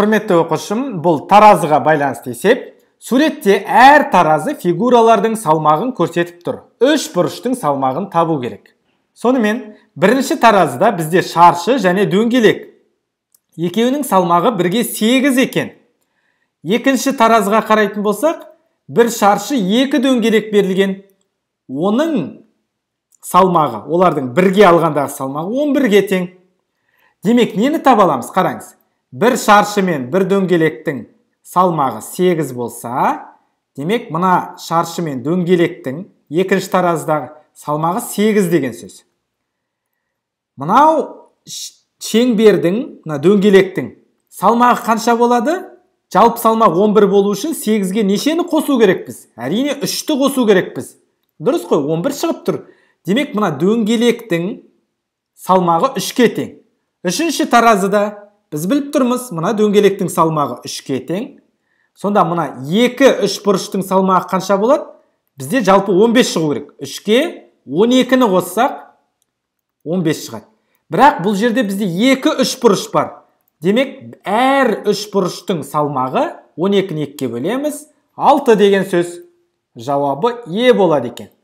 құрметті оқушым бұл таразыға байланысты есеп суретте әр таразы фигуралардың салмағын көрсетіп тұр үш бұрыштың салмағын табу керек сонымен бірінші таразыда бізде шаршы және дөңгелек екеуінің салмағы бірге сегіз екен екінші таразыға қарайтын болсақ бір шаршы екі дөңгелек берілген оның салмағы олардың бірге алғандағы салмағы 11-ге тең демек нені таба аламыз қараңыз бір шаршы мен бір дөңгелектің салмағы 8 болса демек мына шаршы мен дөңгелектің екінші таразыдағы салмағы 8 деген сөз мынау шеңбердің мына дөңгелектің салмағы қанша болады жалпы салмақ 11 болу үшін 8 нешені қосу керекпіз әрине үшті қосу керекпіз дұрыс қой 11 шығып тұр демек мына дөңгелектің салмағы 3 тең үшінші таразыда біз біліп тұрмыз мына дөңгелектің салмағы үшке тең сонда мына екі үшбұрыштың салмағы қанша болады бізде жалпы 15 шығу керек үшке 12-ні қоссақ 15 шығады бірақ бұл жерде бізде екі үшбұрыш бар демек әр үшбұрыштың салмағы 12-ні екіге бөлеміз 6 деген сөз жауабы е болады екен